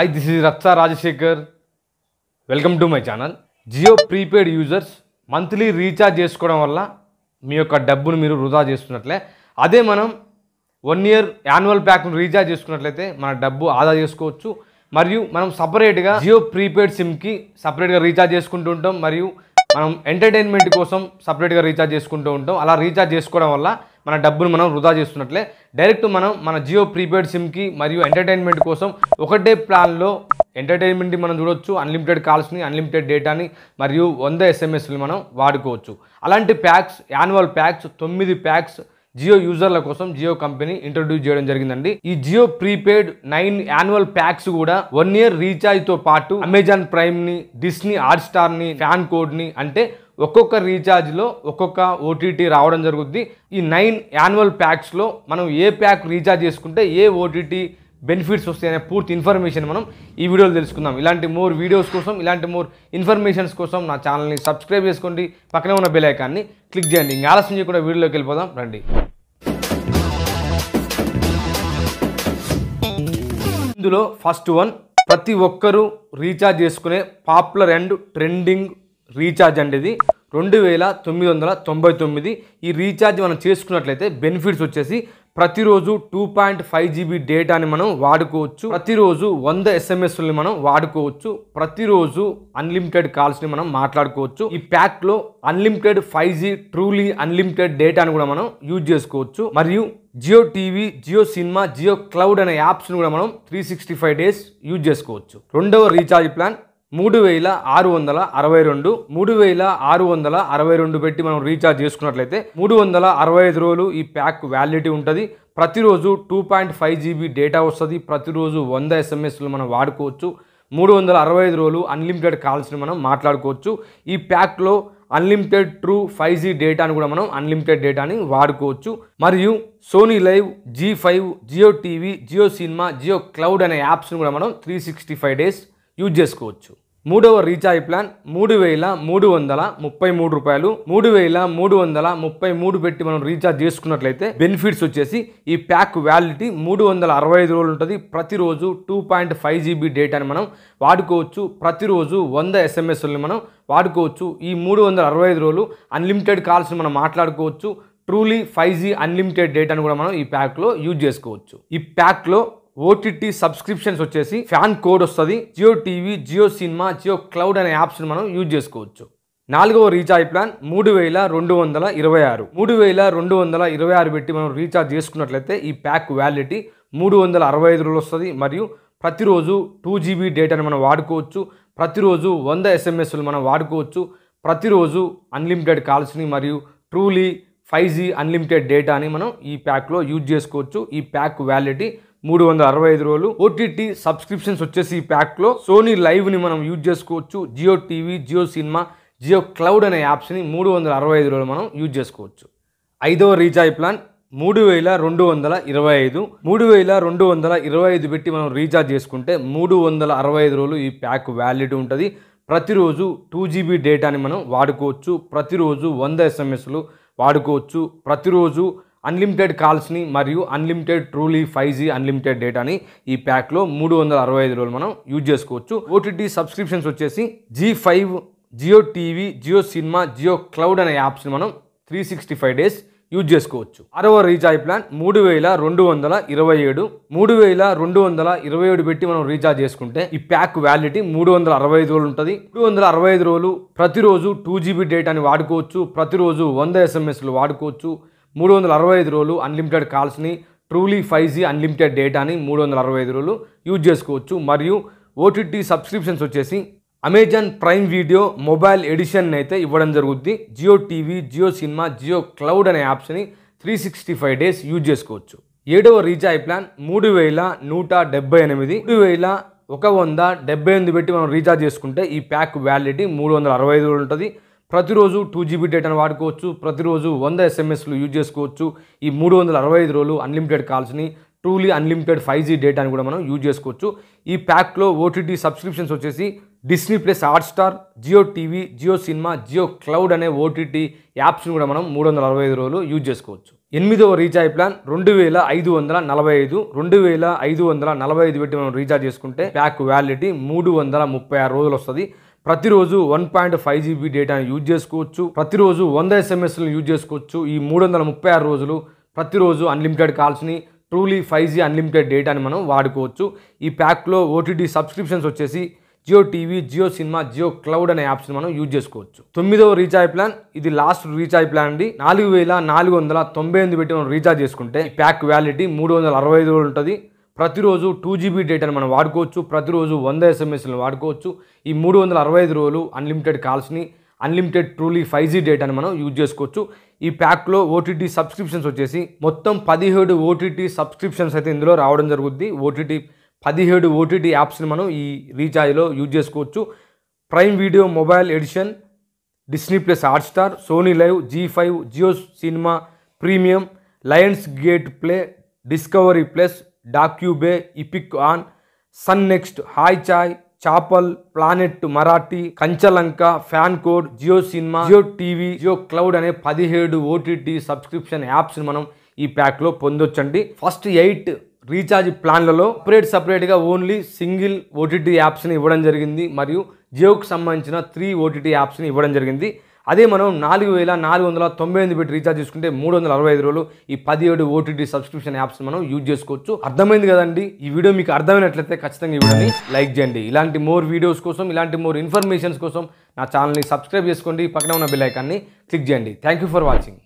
I this is Ratsa Rajasekhar welcome to my channel Jio prepaid users monthly recharge చేసుకోవడం వల్ల మీ యొక్క డబ్బును మీరు వృధా చేస్తున్నట్లే అదే మనం వన్ ఇయర్ యాన్యువల్ ప్యాక్ను రీఛార్జ్ చేసుకున్నట్లయితే మన డబ్బు ఆదా చేసుకోవచ్చు మరియు మనం సపరేట్గా జియో ప్రీపెయిడ్ సిమ్కి సపరేట్గా రీఛార్జ్ చేసుకుంటూ ఉంటాం మరియు మనం ఎంటర్టైన్మెంట్ కోసం సపరేట్గా రీఛార్జ్ చేసుకుంటూ ఉంటాం అలా రీఛార్జ్ చేసుకోవడం వల్ల మన డబ్బును మనం వృధా చేస్తున్నట్లే డైరెక్ట్ మనం మన జియో ప్రీపెయిడ్ సిమ్కి మరియు ఎంటర్టైన్మెంట్ కోసం ఒకటే ప్లాన్లో ఎంటర్టైన్మెంట్ని మనం చూడొచ్చు అన్లిమిటెడ్ కాల్స్ని అన్లిమిటెడ్ డేటాని మరియు వంద ఎస్ఎంఎస్ని మనం వాడుకోవచ్చు అలాంటి ప్యాక్స్ యాన్యువల్ ప్యాక్స్ తొమ్మిది ప్యాక్స్ జియో యూజర్ల కోసం జియో కంపెనీ ఇంట్రొడ్యూస్ చేయడం జరిగిందండి ఈ Jio prepaid nine annual packs కూడా వన్ ఇయర్ రీఛార్జ్ తో పాటు అమెజాన్ ప్రైమ్ ని డిస్నీ హాట్ స్టార్ ని ఫ్యాన్ కోడ్ ని అంటే ఒక్కొక్క రీఛార్జ్లో ఒక్కొక్క ఓటీటీ రావడం జరుగుద్ది ఈ నైన్ యాన్యువల్ ప్యాక్స్లో మనం ఏ ప్యాక్ రీఛార్జ్ చేసుకుంటే ఏ ఓటీటీ బెనిఫిట్స్ వస్తాయి అనే పూర్తి ఇన్ఫర్మేషన్ మనం ఈ వీడియోలో తెలుసుకుందాం ఇలాంటి మోర్ వీడియోస్ కోసం ఇలాంటి మోర్ ఇన్ఫర్మేషన్స్ కోసం నా ఛానల్ని సబ్స్క్రైబ్ చేసుకోండి పక్కనే ఉన్న బెల్ ఐకాన్ని క్లిక్ చేయండి ఇంకా ఆలస్యం చేయకుండా వీడియోలోకి వెళ్ళిపోదాం రండి ఇందులో ఫస్ట్ వన్ ప్రతి ఒక్కరూ రీఛార్జ్ చేసుకునే పాపులర్ అండ్ ట్రెండింగ్ రీఛార్జ్ అండి ఇది రెండు వేల తొమ్మిది వందల తొంభై తొమ్మిది ఈ రీఛార్జ్ మనం చేసుకున్నట్లయితే బెనిఫిట్స్ వచ్చేసి ప్రతిరోజు టూ పాయింట్ ఫైవ్ జీబీ డేటాని మనం వాడుకోవచ్చు ప్రతిరోజు వంద ఎస్ఎంఎస్ని మనం వాడుకోవచ్చు ప్రతిరోజు అన్లిమిటెడ్ కాల్స్ని మనం మాట్లాడుకోవచ్చు ఈ ప్యాక్లో unlimited five G truly unlimited డేటాను కూడా మనం యూజ్ చేసుకోవచ్చు మరియు Jio TV Jio cinema Jio cloud అనే యాప్స్ను కూడా మనం three sixty five days use చేసుకోవచ్చు రెండవ రీఛార్జ్ ప్లాన్ మూడు వేల ఆరు వందల అరవై రెండు మూడు వేల ఆరు వందల అరవై రెండు పెట్టి మనం రీఛార్జ్ చేసుకున్నట్లయితే మూడు వందల అరవై ఐదు రోజులు ఈ ప్యాక్ వ్యాలిడిటీ ఉంటుంది ప్రతిరోజు two point five GB data వస్తుంది ప్రతిరోజు వంద ఎస్ఎంఎస్లు మనం వాడుకోవచ్చు మూడు వందల అరవై ఐదు రోజులు అన్లిమిటెడ్ కాల్స్ని మనం మాట్లాడుకోవచ్చు ఈ ప్యాక్లో అన్లిమిటెడ్ ట్రూ ఫైవ్ జీ డేటాను కూడా మనం అన్లిమిటెడ్ డేటాని వాడుకోవచ్చు మరియు Sony Liv Zee five Jio TV Jio cinema Jio cloud అనే యాప్స్ను కూడా మనం three sixty five days use చేసుకోవచ్చు మూడవ రీఛార్జ్ ప్లాన్ మూడు వేల మూడు వందల ముప్పై మూడు రూపాయలు మూడు వేల మూడు వందల ముప్పై మూడు పెట్టి మనం రీఛార్జ్ చేసుకున్నట్లయితే బెనిఫిట్స్ వచ్చేసి ఈ ప్యాక్ వ్యాలిడిటీ మూడు వందల అరవై ఐదు రోజులు ఉంటుంది ప్రతిరోజు టూ పాయింట్ ఫైవ్ జీబీ డేటాని మనం వాడుకోవచ్చు ప్రతిరోజు వంద ఎస్ఎంఎస్లని మనం వాడుకోవచ్చు ఈ మూడు వందల అరవై ఐదు రోజులు అన్లిమిటెడ్ కాల్స్ని మనం మాట్లాడుకోవచ్చు ట్రూలీ ఫైవ్ జీ అన్లిమిటెడ్ డేటాను కూడా మనం ఈ ప్యాక్లో యూజ్ చేసుకోవచ్చు ఈ ప్యాక్లో ఓటీటీ సబ్స్క్రిప్షన్స్ వచ్చేసి ఫ్యాన్ కోడ్ వస్తుంది Jio TV Jio cinema Jio cloud అనే యాప్స్ని మనం యూజ్ చేసుకోవచ్చు నాలుగవ రీఛార్జ్ ప్లాన్ మూడు వేల రెండు వందల ఇరవై ఆరు మూడు వేల రెండు వందల ఇరవై ఆరు పెట్టి మనం రీఛార్జ్ చేసుకున్నట్లయితే ఈ ప్యాక్ వ్యాలిడిటీ మూడు వందల అరవై ఐదు రోజులు వస్తుంది మరియు ప్రతిరోజు టూ జీబీ డేటాను మనం వాడుకోవచ్చు ప్రతిరోజు వంద ఎస్ఎంఎస్లు మనం వాడుకోవచ్చు ప్రతిరోజు అన్లిమిటెడ్ కాల్స్ని మరియు ట్రూలీ ఫైవ్ జీ అన్లిమిటెడ్ డేటాని మనం ఈ ప్యాక్లో యూజ్ చేసుకోవచ్చు ఈ ప్యాక్ వ్యాలిడిటీ మూడు వందల అరవై ఐదు రోజులు ఓటీటీ సబ్స్క్రిప్షన్స్ వచ్చేసి ఈ ప్యాక్లో సోనీ లైవ్ని మనం యూజ్ చేసుకోవచ్చు Jio TV Jio cinema Jio cloud అనే యాప్స్ని మూడు వందల అరవై ఐదు రోజులు మనం యూజ్ చేసుకోవచ్చు ఐదవ రీఛార్జ్ ప్లాన్ మూడు వేల రెండు వందల ఇరవై ఐదు మూడు వేల రెండు వందల ఇరవై ఐదు పెట్టి మనం రీఛార్జ్ చేసుకుంటే మూడు వందల అరవై ఐదు రోజులు ఈ ప్యాక్ వ్యాలిడ్ ఉంటుంది ప్రతిరోజు టూ జీబీ డేటాని మనం వాడుకోవచ్చు ప్రతిరోజు వంద ఎస్ఎంఎస్లు వాడుకోవచ్చు ప్రతిరోజు అన్లిమిటెడ్ కాల్స్ని మరియు unlimited truly five G unlimited డేటాని ఈ ప్యాక్లో మూడు వందల అరవై ఐదు రోజులు మనం యూజ్ చేసుకోవచ్చు ఓటీటీ సబ్స్క్రిప్షన్స్ వచ్చేసి Zee five Jio TV Jio cinema Jio cloud అనే యాప్స్ని మనం three sixty five days use చేసుకోవచ్చు ఆరవ రీఛార్జ్ ప్లాన్ మూడు వేల రెండు వందల ఇరవై ఏడు మూడు వేల రెండు వందల ఇరవై ఏడు పెట్టి మనం రీఛార్జ్ చేసుకుంటే ఈ ప్యాక్ వ్యాలిడిటీ మూడు వందల అరవై ఐదు రోజులు ఉంటుంది మూడు వందల అరవై ఐదు రోజులు ప్రతిరోజు టూ జీబీ డేటాని వాడుకోవచ్చు ప్రతిరోజు వంద ఎస్ఎంఎస్లు వాడుకోవచ్చు మూడు వందల అరవై ఐదు రోజులు అన్లిమిటెడ్ కాల్స్ని ట్రూలీ ఫైవ్ జీ అన్లిమిటెడ్ డేటాని మూడు వందల అరవై ఐదు రోజులు యూజ్ చేసుకోవచ్చు మరియు ఓటీటీ సబ్స్క్రిప్షన్స్ వచ్చేసి Amazon Prime video mobile edition అయితే ఇవ్వడం జరుగుద్ది Jio TV Jio cinema Jio cloud అనే యాప్స్ని three sixty five days use చేసుకోవచ్చు ఏడవ రీఛార్జ్ ప్లాన్ మూడు వేల నూట డెబ్బై ఎనిమిది మూడు వేల ఒక వంద డెబ్బై ఎనిమిది పెట్టి మనం రీఛార్జ్ చేసుకుంటే ఈ ప్యాక్ వ్యాలిడిటీ మూడు వందల అరవై ఐదు రోజులు ఉంటుంది ప్రతిరోజు టూ జీబీ డేటాను వాడుకోవచ్చు ప్రతిరోజు వంద ఎస్ఎంఎస్లు యూజ్ చేసుకోవచ్చు ఈ మూడు వందల అరవై ఐదు రోజులు అన్లిమిటెడ్ కాల్స్ని ట్రూలీ అన్లిమిటెడ్ ఫైవ్ జీ డేటాని కూడా మనం యూజ్ చేసుకోవచ్చు ఈ ప్యాక్లో ఓటీటీ సబ్స్క్రిప్షన్స్ వచ్చేసి Disney plus star Jio TV Jio cinema Jio cloud అనే ఓటీటీ యాప్స్ని కూడా మనం మూడు వందల అరవై ఐదు రోజులు యూజ్ చేసుకోవచ్చు ఎనిమిదవ రీఛార్జ్ ప్లాన్ రెండు వేల ఐదు వందల నలభై ఐదు రెండు వేల ఐదు వందల నలభై ఐదు పెట్టి మనం రీఛార్జ్ చేసుకుంటే ప్యాక్ వ్యాలిడిటీ మూడు వందల ముప్పై ఆరు రోజులు వస్తుంది ప్రతిరోజు వన్ పాయింట్ ఫైవ్ జీబీ డేటాను యూజ్ చేసుకోవచ్చు ప్రతిరోజు వంద ఎస్ఎంఎస్లను యూజ్ చేసుకోవచ్చు ఈ మూడు వందల ముప్పై ఆరు రోజులు ప్రతిరోజు అన్లిమిటెడ్ కాల్స్ని ట్రూలీ ఫైవ్ జీ అన్లిమిటెడ్ డేటాని మనం వాడుకోవచ్చు ఈ ప్యాక్లో ఓటీటీ సబ్స్క్రిప్షన్స్ వచ్చేసి Jio TV Jio cinema Jio cloud అనే యాప్స్ని మనం యూజ్ చేసుకోవచ్చు తొమ్మిదవ రీఛార్జ్ ప్లాన్ ఇది లాస్ట్ రీఛార్జ్ ప్లాన్ అండి నాలుగు వేల నాలుగు వందల తొంభై ఎనిమిది పెట్టి మనం రీఛార్జ్ చేసుకుంటే ప్యాక్ వ్యాలిటీ మూడు వందల అరవై ఐదు ఉంటుంది ప్రతిరోజు టూ జీబీ డేటాను మనం వాడుకోవచ్చు ప్రతిరోజు వంద ఎస్ఎంఎస్లను వాడుకోవచ్చు ఈ మూడు వందల అరవై ఐదు రోజులు అన్లిమిటెడ్ కాల్స్ని అన్లిమిటెడ్ ట్రూలీ ఫైవ్ జీ డేటాను మనం యూజ్ చేసుకోవచ్చు ఈ ప్యాక్లో ఓటీటీ సబ్స్క్రిప్షన్స్ వచ్చేసి మొత్తం పదిహేడు ఓటీటీ సబ్స్క్రిప్షన్స్ అయితే ఇందులో రావడం జరుగుద్ది ఓటీటీ పదిహేడు ఓటీటీ యాప్స్ని మనం ఈ రీఛార్జ్లో యూజ్ చేసుకోవచ్చు Prime video mobile edition Disney plus Hotstar Sony Liv Zee five Jio cinema premium Lionsgate play Discovery plus DocuBay epic on Sun next Hoichoi Chaupal planet Marathi Kanccha Lannka FanCode Jio cinema Jio TV Jio cloud అనే పదిహేడు OTT subscription యాప్స్ని మనం ఈ ప్యాక్లో పొందొచ్చండి first eight recharge ప్లాన్లలో separate సపరేట్గా only single OTT యాప్స్ని ఇవ్వడం జరిగింది మరియు జియోకి సంబంధించిన త్రీ ఓటీటీ యాప్స్ని ఇవ్వడం జరిగింది అదే మనం నాలుగు వేల నాలుగు వందల తొంభై ఎనిమిది పెట్టి రీఛార్జ్ చేసుకుంటే మూడు వందల అరవై ఐదు రోజులు ఈ పదిహేడు ఓటీటీ సబ్స్క్రిప్షన్ యాప్స్ మనం యూజ్ చేసుకోవచ్చు అర్థమైంది కదండి ఈ వీడియో మీకు అర్థమైనట్లయితే ఖచ్చితంగా ఈ వీడియోని లైక్ చేయండి ఇలాంటి మోర్ వీడియోస్ కోసం ఇలాంటి మోర్ ఇన్ఫర్మేషన్స్ కోసం నా ఛానల్ని సబ్స్క్రైబ్ చేసుకోండి పక్కన ఉన్న బిల్ ఐకాన్ని క్లిక్ చేయండి థ్యాంక్ యూ ఫర్ వాచింగ్